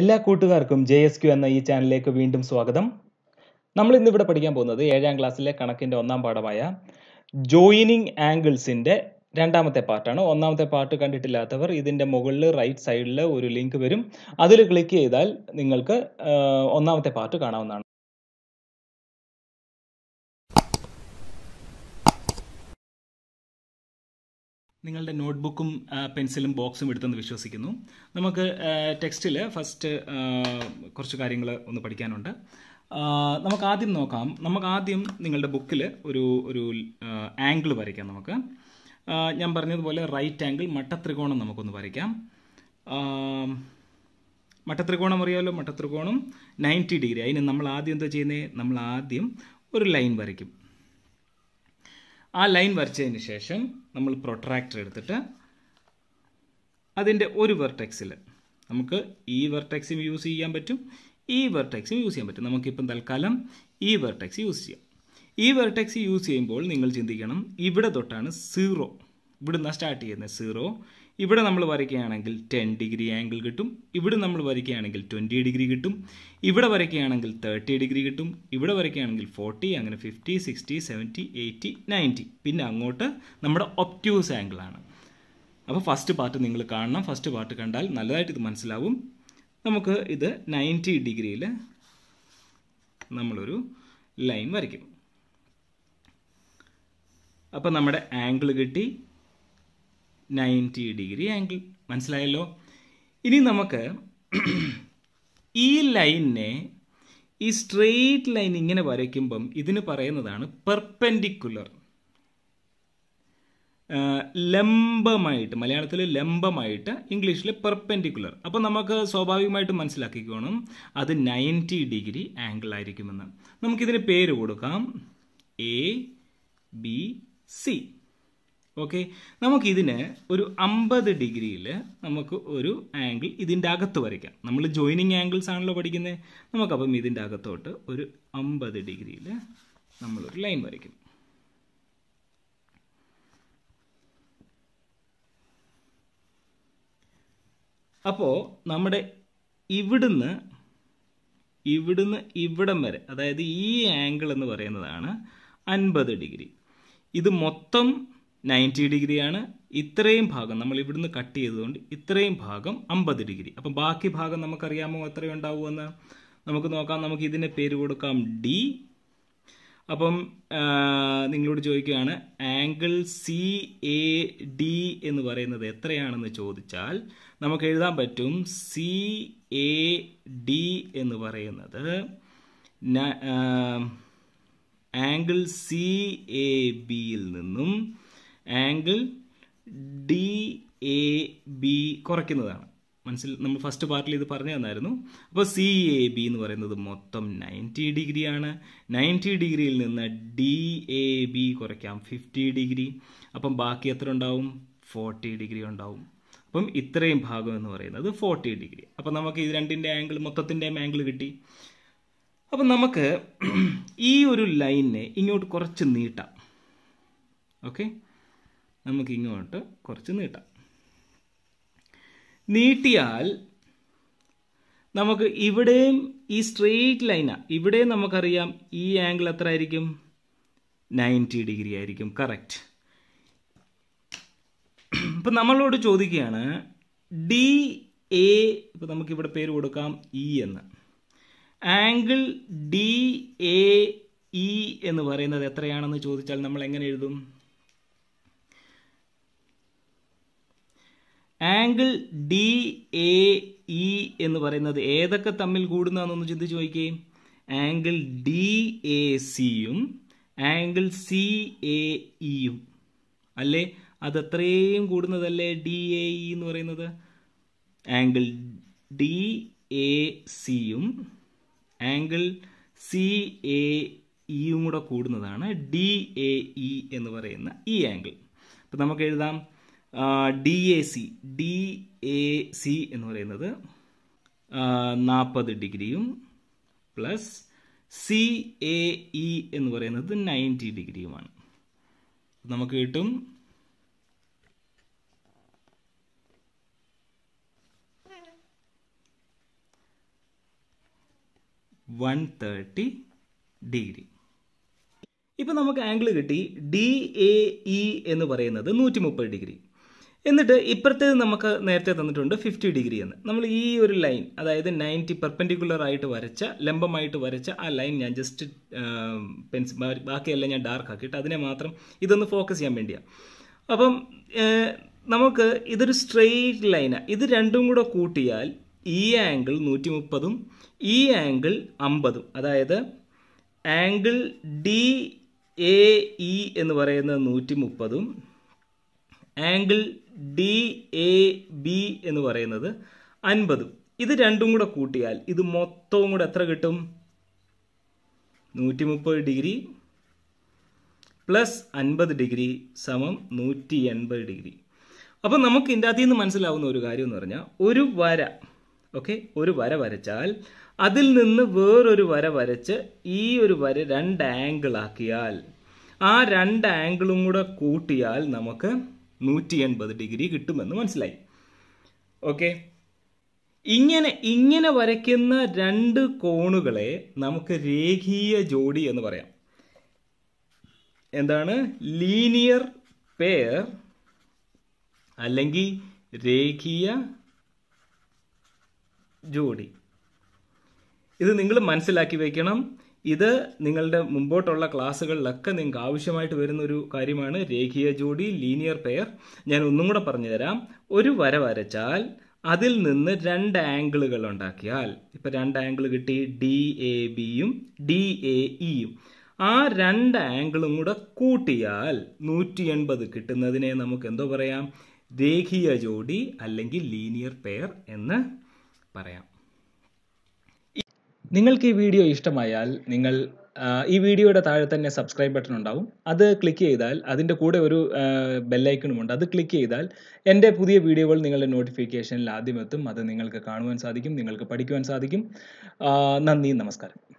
എല്ലാ കൂട്ടുകാർക്കും J S Q എന്ന ഈ ചാനലിലേക്ക് വീണ്ടും സ്വാഗതം നമ്മൾ ഇന്നിവിടെ പഠിക്കാൻ പോകുന്നത് ഏഴാം ക്ലാസ്സിലെ കണക്കിൻ്റെ ഒന്നാം പാഠമായ ജോയിനിങ് ആംഗിൾസിൻ്റെ രണ്ടാമത്തെ പാർട്ടാണ് ഒന്നാമത്തെ പാർട്ട് കണ്ടിട്ടില്ലാത്തവർ ഇതിൻ്റെ മുകളിൽ റൈറ്റ് സൈഡിൽ ഒരു ലിങ്ക് വരും അതിൽ ക്ലിക്ക് ചെയ്താൽ നിങ്ങൾക്ക് ഒന്നാമത്തെ പാർട്ട് കാണാവുന്നതാണ് നിങ്ങളുടെ നോട്ട്ബുക്കും പെൻസിലും ബോക്സും എടുത്തെന്ന് വിശ്വസിക്കുന്നു നമുക്ക് ടെക്സ്റ്റിൽ ഫസ്റ്റ് കുറച്ച് കാര്യങ്ങൾ ഒന്ന് പഠിക്കാനുണ്ട് നമുക്ക് ആദ്യം നോക്കാം നമുക്ക് ആദ്യം നിങ്ങളുടെ ബുക്കിൽ ഒരു ഒരു ആംഗിൾ വരയ്ക്കാം നമുക്ക് ഞാൻ പറഞ്ഞതുപോലെ റൈറ്റ് ആംഗിൾ മട്ടത്രികോണം നമുക്കൊന്ന് വരയ്ക്കാം മട്ടത്രികോണം അറിയാമല്ലോ മട്ടത്രികോണം നയൻറ്റി ഡിഗ്രി അതിന് നമ്മൾ ആദ്യം എന്താ ചെയ്യുന്നത് നമ്മൾ ആദ്യം ഒരു ലൈൻ വരയ്ക്കും ആ ലൈൻ വരച്ചതിന് ശേഷം നമ്മൾ പ്രൊട്രാക്ടർ എടുത്തിട്ട് അതിൻ്റെ ഒരു വെർട്ടെക്സിൽ നമുക്ക് ഈ വെർട്ടെക്സും യൂസ് ചെയ്യാൻ പറ്റും ഈ വെർട്ടെക്സും യൂസ് ചെയ്യാൻ പറ്റും നമുക്കിപ്പം തൽക്കാലം ഈ വെർട്ടെക്സ് യൂസ് ചെയ്യാം ഈ വെർട്ടെക്സ് യൂസ് ചെയ്യുമ്പോൾ നിങ്ങൾ ചിന്തിക്കണം ഇവിടെ തൊട്ടാണ് സീറോ ഇവിടുന്ന് സ്റ്റാർട്ട് ചെയ്യുന്നത് സീറോ ഇവിടെ നമ്മൾ വരയ്ക്കുകയാണെങ്കിൽ ടെൻ ഡിഗ്രി ആംഗിൾ കിട്ടും ഇവിടെ നമ്മൾ വരയ്ക്കുകയാണെങ്കിൽ ട്വൻറ്റി ഡിഗ്രി കിട്ടും ഇവിടെ വരയ്ക്കുകയാണെങ്കിൽ തേർട്ടി ഡിഗ്രി കിട്ടും ഇവിടെ വരയ്ക്കുകയാണെങ്കിൽ ഫോർട്ടി അങ്ങനെ fifty sixty seventy eighty ninety പിന്നെ അങ്ങോട്ട് നമ്മുടെ ഒപ്റ്റ്യൂസ് ആംഗിളാണ് അപ്പോൾ ഫസ്റ്റ് പാർട്ട് നിങ്ങൾ കാണണം ഫസ്റ്റ് പാർട്ട് കണ്ടാൽ നല്ലതായിട്ട് ഇത് മനസ്സിലാവും നമുക്ക് ഇത് നയൻറ്റി ഡിഗ്രിയിൽ നമ്മളൊരു ലൈൻ വരയ്ക്കും അപ്പോൾ നമ്മുടെ ആംഗിൾ കിട്ടി നയൻറ്റി ഡിഗ്രി ആംഗിൾ മനസ്സിലായല്ലോ ഇനി നമുക്ക് ഈ ലൈനെ ഈ സ്ട്രെയിറ്റ് ലൈൻ ഇങ്ങനെ വരയ്ക്കുമ്പം ഇതിന് പറയുന്നതാണ് പെർപെൻഡിക്കുലർ ലംബമായിട്ട് മലയാളത്തിൽ ലംബമായിട്ട് ഇംഗ്ലീഷിൽ പെർപെൻഡിക്കുലർ അപ്പോൾ നമുക്ക് സ്വാഭാവികമായിട്ട് മനസ്സിലാക്കിക്കോണം അത് നയൻറ്റി ഡിഗ്രി ആംഗിൾ ആയിരിക്കുമെന്ന് നമുക്കിതിന് പേര് കൊടുക്കാം എ ബി സി ഓക്കെ നമുക്കിതിന് ഒരു അമ്പത് ഡിഗ്രിയിൽ നമുക്ക് ഒരു ആംഗിൾ ഇതിൻ്റെ അകത്ത് വരയ്ക്കാം നമ്മൾ ജോയിനിങ് ആംഗിൾസ് ആണല്ലോ പഠിക്കുന്നത് നമുക്കപ്പം ഇതിൻ്റെ അകത്തോട്ട് ഒരു അമ്പത് ഡിഗ്രിയിൽ നമ്മളൊരു ലൈൻ വരയ്ക്കും അപ്പോൾ നമ്മുടെ ഇവിടുന്ന് ഇവിടുന്ന് ഇവിടം വരെ അതായത് ഈ ആംഗിൾ എന്ന് പറയുന്നതാണ് അൻപത് ഡിഗ്രി ഇത് മൊത്തം നയൻറ്റി ഡിഗ്രിയാണ് ഇത്രയും ഭാഗം നമ്മൾ ഇവിടുന്ന് കട്ട് ചെയ്തുകൊണ്ട് ഇത്രയും ഭാഗം അമ്പത് ഡിഗ്രി അപ്പം ബാക്കി ഭാഗം നമുക്കറിയാമോ ഉണ്ടാവുമെന്ന് നമുക്ക് നോക്കാം നമുക്ക് ഇതിൻ്റെ പേര് കൊടുക്കാം ഡി അപ്പം നിങ്ങളോട് ചോദിക്കുകയാണ് ആംഗിൾ സി എ ഡി എന്ന് പറയുന്നത് എത്രയാണെന്ന് ചോദിച്ചാൽ നമുക്ക് എഴുതാൻ പറ്റും സി എ ഡി എന്ന് പറയുന്നത് ആംഗിൾ സി എ ബിയിൽ നിന്നും ആംഗിൾ ഡി എ ബി കുറയ്ക്കുന്നതാണ് മനസ്സിൽ നമ്മൾ ഫസ്റ്റ് പാർട്ടിൽ ഇത് പറഞ്ഞു തന്നായിരുന്നു അപ്പോൾ സി എ ബി എന്ന് പറയുന്നത് മൊത്തം നയൻറ്റി ഡിഗ്രിയാണ് നയൻറ്റി ഡിഗ്രിയിൽ നിന്ന് ഡി എ ബി കുറയ്ക്കാം ഫിഫ്റ്റി ഡിഗ്രി അപ്പം ബാക്കി എത്ര ഉണ്ടാവും ഫോർട്ടി ഡിഗ്രി ഉണ്ടാവും അപ്പം ഇത്രയും ഭാഗം എന്ന് പറയുന്നത് ഫോർട്ടി ഡിഗ്രി അപ്പം നമുക്ക് ഇത് രണ്ടിൻ്റെ ആംഗിൾ മൊത്തത്തിൻ്റെയും ആംഗിൾ കിട്ടി അപ്പം നമുക്ക് ഈ ഒരു ലൈനിനെ ഇങ്ങോട്ട് കുറച്ച് നീട്ടാം ഓക്കെ നമുക്ക് ഇങ്ങോട്ട് കുറച്ച് നീട്ടാം നീട്ടിയാൽ നമുക്ക് ഇവിടെയും ഈ സ്ട്രെയിറ്റ് ലൈനാണ് ഇവിടെയും നമുക്കറിയാം ഈ ആംഗിൾ എത്ര ആയിരിക്കും നയൻറ്റി ഡിഗ്രി ആയിരിക്കും കറക്റ്റ് ഇപ്പം നമ്മളോട് ചോദിക്കുകയാണ് ഡി എ ഇപ്പം നമുക്കിവിടെ പേര് കൊടുക്കാം ഇ e എന്ന് ആംഗിൾ ഡി എ ഇ എന്ന് പറയുന്നത് എത്രയാണെന്ന് ചോദിച്ചാൽ നമ്മൾ എങ്ങനെ എഴുതും ആംഗിൾ ഡി എ ഇ എന്ന് പറയുന്നത് ഏതൊക്കെ തമ്മിൽ കൂടുന്നതാണെന്നൊന്ന് ചിന്തിച്ച് നോക്കിയേ ആംഗിൾ ഡി എ സിയും ആംഗിൾ സി എ ഇയും അല്ലേ അത് അത്രയും കൂടുന്നതല്ലേ ഡി എ ഇ എന്ന് പറയുന്നത് ആംഗിൾ ഡി എ സിയും ആംഗിൾ സി എ ഇയും കൂടെ കൂടുന്നതാണ് ഡി എ ഇ എന്ന് പറയുന്ന ഈ ആംഗിൾ അപ്പം നമുക്ക് എഴുതാം D A C D A C എന്ന് പറയുന്നത് നാൽപ്പത് ഡിഗ്രിയും പ്ലസ് സി എ ഇ എന്ന് പറയുന്നത് നയൻറ്റി ഡിഗ്രിയുമാണ് നമുക്ക് കിട്ടും വൺ തേർട്ടി ഡിഗ്രി ഇപ്പം നമുക്ക് ആംഗിൾ കിട്ടി ഡി എ ഇ എന്ന് പറയുന്നത് നൂറ്റി മുപ്പത് ഡിഗ്രി എന്നിട്ട് ഇപ്പുറത്തേത് നമുക്ക് നേരത്തെ തന്നിട്ടുണ്ട് ഫിഫ്റ്റി ഡിഗ്രി എന്ന് നമ്മൾ ഈ ഒരു ലൈൻ അതായത് നയൻറ്റി പെർപെൻഡിക്കുലർ ആയിട്ട് വരച്ച ലംബമായിട്ട് വരച്ച ആ ലൈൻ ഞാൻ ജസ്റ്റ് പെൻസിൽ ബാക്കിയെല്ലാം ഞാൻ ഡാർക്ക് ആക്കിയിട്ട് അതിനെ മാത്രം ഇതൊന്ന് ഫോക്കസ് ചെയ്യാൻ വേണ്ടിയാണ് അപ്പം നമുക്ക് ഇതൊരു സ്ട്രെയിറ്റ് ലൈനാണ് ഇത് രണ്ടും കൂടെ കൂട്ടിയാൽ ഈ ആംഗിൾ നൂറ്റി മുപ്പതും ഈ ആംഗിൾ അമ്പതും അതായത് ആംഗിൾ ഡി എ ഇ എന്ന് പറയുന്ന നൂറ്റി മുപ്പതും ആംഗിൾ ഡി എ ബി എന്ന് പറയുന്നത് അൻപതും ഇത് രണ്ടും കൂടെ കൂട്ടിയാൽ ഇത് മൊത്തവും കൂടെ എത്ര കിട്ടും നൂറ്റി മുപ്പത് ഡിഗ്രി പ്ലസ് അൻപത് ഡിഗ്രി സമം നൂറ്റി എൺപത് ഡിഗ്രി അപ്പം നമുക്ക് ഇതിൻ്റെ അതിൽ നിന്ന് മനസ്സിലാവുന്ന ഒരു കാര്യം എന്ന് പറഞ്ഞാൽ ഒരു വര ഓക്കെ ഒരു വര വരച്ചാൽ അതിൽ നിന്ന് വേറൊരു വര വരച്ച് ഈ ഒരു വര രണ്ട് ആംഗിളാക്കിയാൽ ആ രണ്ട് ആംഗിളും കൂടെ കൂട്ടിയാൽ നമുക്ക് നൂറ്റി എൺപത് ഡിഗ്രി കിട്ടുമെന്ന് മനസ്സിലായി ഓക്കെ ഇങ്ങനെ ഇങ്ങനെ വരയ്ക്കുന്ന രണ്ട് കോണുകളെ നമുക്ക് രേഖീയ ജോഡി എന്ന് പറയാം എന്താണ് ലീനിയർ പെയർ അല്ലെങ്കിൽ രേഖീയ ജോഡി ഇത് നിങ്ങൾ മനസ്സിലാക്കി വയ്ക്കണം ഇത് നിങ്ങളുടെ മുമ്പോട്ടുള്ള ക്ലാസ്സുകളിലൊക്കെ നിങ്ങൾക്ക് ആവശ്യമായിട്ട് വരുന്ന ഒരു കാര്യമാണ് രേഖീയ ജോഡി ലീനിയർ പെയർ ഞാൻ ഒന്നും കൂടെ പറഞ്ഞുതരാം ഒരു വര വരച്ചാൽ അതിൽ നിന്ന് രണ്ട് ആംഗിളുകൾ ഉണ്ടാക്കിയാൽ ഇപ്പം രണ്ട് ആംഗിൾ കിട്ടി ഡി എ ബിയും ഡി എ ഇയും e ആ രണ്ട് ആംഗിളും കൂടെ കൂട്ടിയാൽ നൂറ്റി എൺപത് കിട്ടുന്നതിനെ നമുക്ക് എന്തോ പറയാം രേഖീയ ജോഡി അല്ലെങ്കിൽ ലീനിയർ പെയർ എന്ന് പറയാം നിങ്ങൾക്ക് ഈ വീഡിയോ ഇഷ്ടമായാൽ നിങ്ങൾ ഈ വീഡിയോയുടെ താഴെ തന്നെ സബ്സ്ക്രൈബ് ബട്ടൺ ഉണ്ടാവും അത് ക്ലിക്ക് ചെയ്താൽ അതിൻ്റെ കൂടെ ഒരു ഉണ്ട് അത് ക്ലിക്ക് ചെയ്താൽ എൻ്റെ പുതിയ വീഡിയോകൾ നിങ്ങളുടെ നോട്ടിഫിക്കേഷനിൽ ആദ്യമെത്തും എത്തും അത് നിങ്ങൾക്ക് കാണുവാൻ സാധിക്കും നിങ്ങൾക്ക് പഠിക്കുവാൻ സാധിക്കും നന്ദി നമസ്കാരം